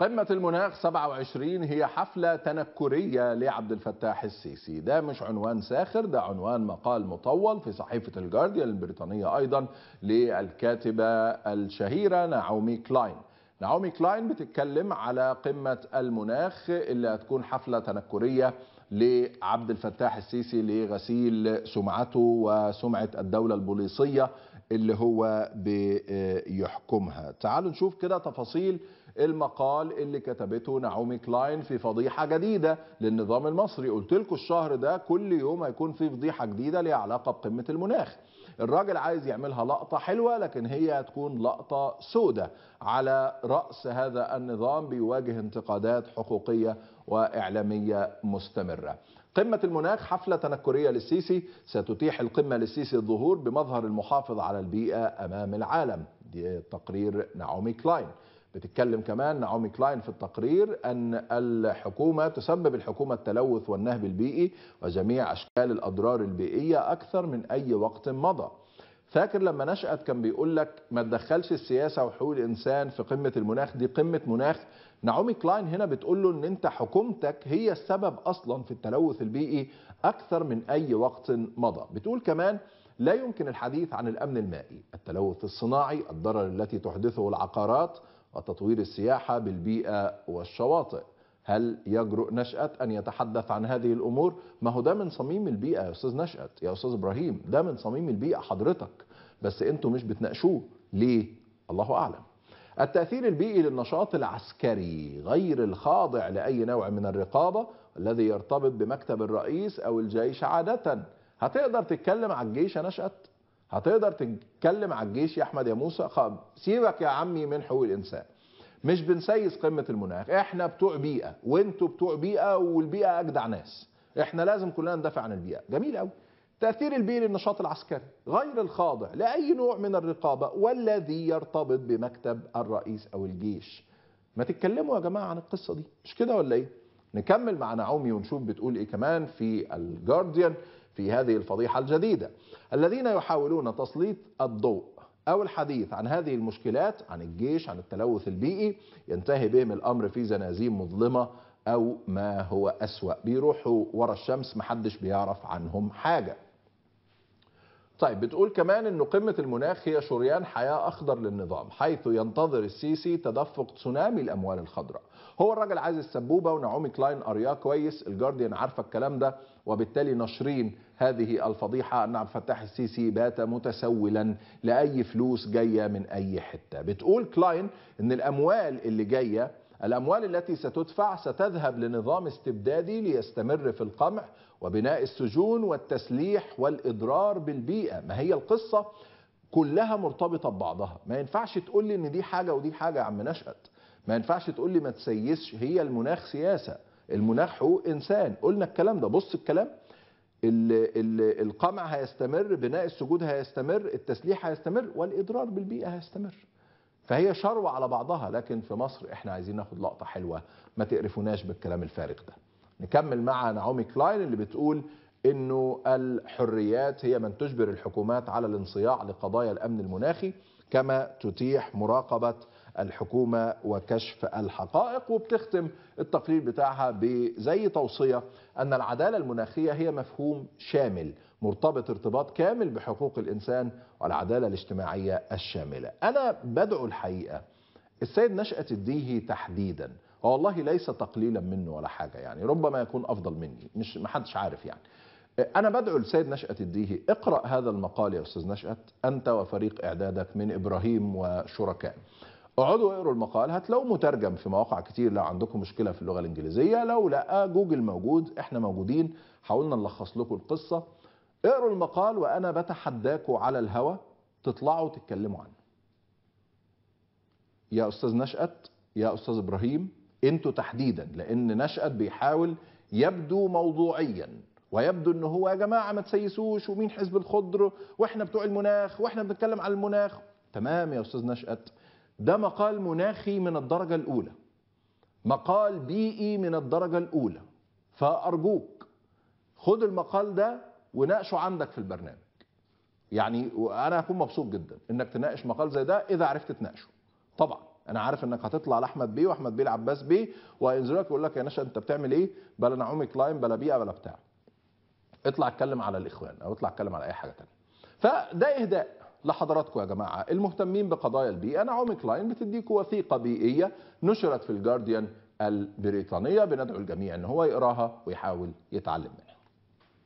قمة المناخ 27 هي حفلة تنكرية لعبد الفتاح السيسي ده مش عنوان ساخر ده عنوان مقال مطول في صحيفة الجارديان البريطانية أيضا للكاتبة الشهيرة نعومي كلاين نعومي كلاين بتتكلم على قمة المناخ اللي هتكون حفلة تنكرية لعبد الفتاح السيسي لغسيل سمعته وسمعة الدولة البوليصية اللي هو بيحكمها تعالوا نشوف كده تفاصيل المقال اللي كتبته نعومي كلاين في فضيحة جديدة للنظام المصري قلت لكم الشهر ده كل يوم هيكون في فضيحة جديدة ليها علاقة بقمة المناخ الراجل عايز يعملها لقطة حلوة لكن هي هتكون لقطة سودة على رأس هذا النظام بيواجه انتقادات حقوقية وإعلامية مستمرة قمة المناخ حفلة تنكرية للسيسي ستتيح القمة للسيسي الظهور بمظهر المحافظ على البيئة أمام العالم دي تقرير نعومي كلاين بتتكلم كمان نعومي كلاين في التقرير أن الحكومة تسبب الحكومة التلوث والنهب البيئي وجميع أشكال الأضرار البيئية أكثر من أي وقت مضى فاكر لما نشأت كان بيقول لك ما تدخلش السياسة وحقوق الإنسان في قمة المناخ دي قمة مناخ نعومي كلاين هنا بتقول له ان انت حكومتك هي السبب اصلا في التلوث البيئي اكثر من اي وقت مضى بتقول كمان لا يمكن الحديث عن الامن المائي التلوث الصناعي الضرر التي تحدثه العقارات وتطوير السياحة بالبيئة والشواطئ هل يجرؤ نشأت أن يتحدث عن هذه الأمور؟ ما هو ده من صميم البيئة يا أستاذ نشأت يا أستاذ إبراهيم ده من صميم البيئة حضرتك بس أنتوا مش بتناقشوه ليه؟ الله أعلم التأثير البيئي للنشاط العسكري غير الخاضع لأي نوع من الرقابة الذي يرتبط بمكتب الرئيس أو الجيش عادة هتقدر تتكلم عن الجيش نشأت؟ هتقدر تتكلم على الجيش يا احمد يا موسى خب سيبك يا عمي من حقوق الانسان مش بنسيس قمه المناخ احنا بتوع بيئه وانتوا بتوع بيئه والبيئه اجدع ناس احنا لازم كلنا ندافع عن البيئه جميل قوي تأثير البيئي للنشاط العسكري غير الخاضع لأي نوع من الرقابة والذي يرتبط بمكتب الرئيس أو الجيش ما تتكلموا يا جماعة عن القصة دي مش كده ولا إيه نكمل مع نعومي ونشوف بتقول إيه كمان في الجارديان في هذه الفضيحة الجديدة الذين يحاولون تسليط الضوء أو الحديث عن هذه المشكلات عن الجيش عن التلوث البيئي ينتهي بهم الأمر في زنازين مظلمة أو ما هو أسوأ بيروحوا ورا الشمس محدش بيعرف عنهم حاجة طيب بتقول كمان أن قمة المناخ هي شريان حياة أخضر للنظام حيث ينتظر السيسي تدفق تسونامي الأموال الخضراء هو الراجل عايز السبوبة ونعومي كلاين قرياه كويس الجارديان عارفة الكلام ده وبالتالي نشرين هذه الفضيحة أن نعم، عبد الفتاح السيسي بات متسولا لأي فلوس جاية من أي حتة بتقول كلاين أن الأموال اللي جاية الأموال التي ستدفع ستذهب لنظام استبدادي ليستمر في القمع وبناء السجون والتسليح والإضرار بالبيئة ما هي القصة كلها مرتبطة ببعضها ما ينفعش تقول لي أن دي حاجة ودي حاجة يا عم نشأت ما ينفعش تقول لي ما تسيسش هي المناخ سياسة المناخ حقوق انسان قلنا الكلام ده بص الكلام ال ال القمع هيستمر بناء السجود هيستمر التسليح هيستمر والاضرار بالبيئه هيستمر فهي شروة على بعضها لكن في مصر احنا عايزين ناخد لقطة حلوة ما تقرفوناش بالكلام الفارغ ده نكمل مع نعومي كلاين اللي بتقول انه الحريات هي من تجبر الحكومات على الانصياع لقضايا الامن المناخي كما تتيح مراقبة الحكومة وكشف الحقائق وبتختم التقرير بتاعها بزي توصية أن العدالة المناخية هي مفهوم شامل مرتبط ارتباط كامل بحقوق الإنسان والعدالة الاجتماعية الشاملة أنا بدعو الحقيقة السيد نشأة الديهي تحديدا والله ليس تقليلا منه ولا حاجة يعني ربما يكون أفضل مني مش محدش عارف يعني أنا بدعو السيد نشأت الديهي اقرأ هذا المقال يا أستاذ نشأت أنت وفريق إعدادك من إبراهيم وشركاء اقعدوا اقروا المقال هتلاقوه مترجم في مواقع كتير لو عندكم مشكلة في اللغة الإنجليزية لو لا جوجل موجود احنا موجودين حاولنا نلخص لكم القصة اقروا المقال وأنا بتحداكوا على الهوا تطلعوا تتكلموا عنه يا أستاذ نشأت يا أستاذ إبراهيم انتوا تحديدا لأن نشأت بيحاول يبدو موضوعيا ويبدو ان هو يا جماعه ما تسيسوش ومين حزب الخضر واحنا بتوع المناخ واحنا بنتكلم على المناخ تمام يا استاذ نشأت ده مقال مناخي من الدرجه الاولى مقال بيئي من الدرجه الاولى فارجوك خد المقال ده وناقشه عندك في البرنامج يعني انا هكون مبسوط جدا انك تناقش مقال زي ده اذا عرفت تناقشه طبعا انا عارف انك هتطلع لاحمد بيه واحمد بيه العباس بيه وهينزلوا لك يقول لك يا نشأت انت بتعمل ايه بلا نعومي كلاين بلا بيئه بلا بتاع اطلع اتكلم على الاخوان او اطلع اتكلم على اي حاجه ثانيه فده اهداء لحضراتكم يا جماعه المهتمين بقضايا البيئه إيه. نعومي كلاين بتديكم وثيقه بيئيه نشرت في الجارديان البريطانيه بندعو الجميع ان هو يقراها ويحاول يتعلم منها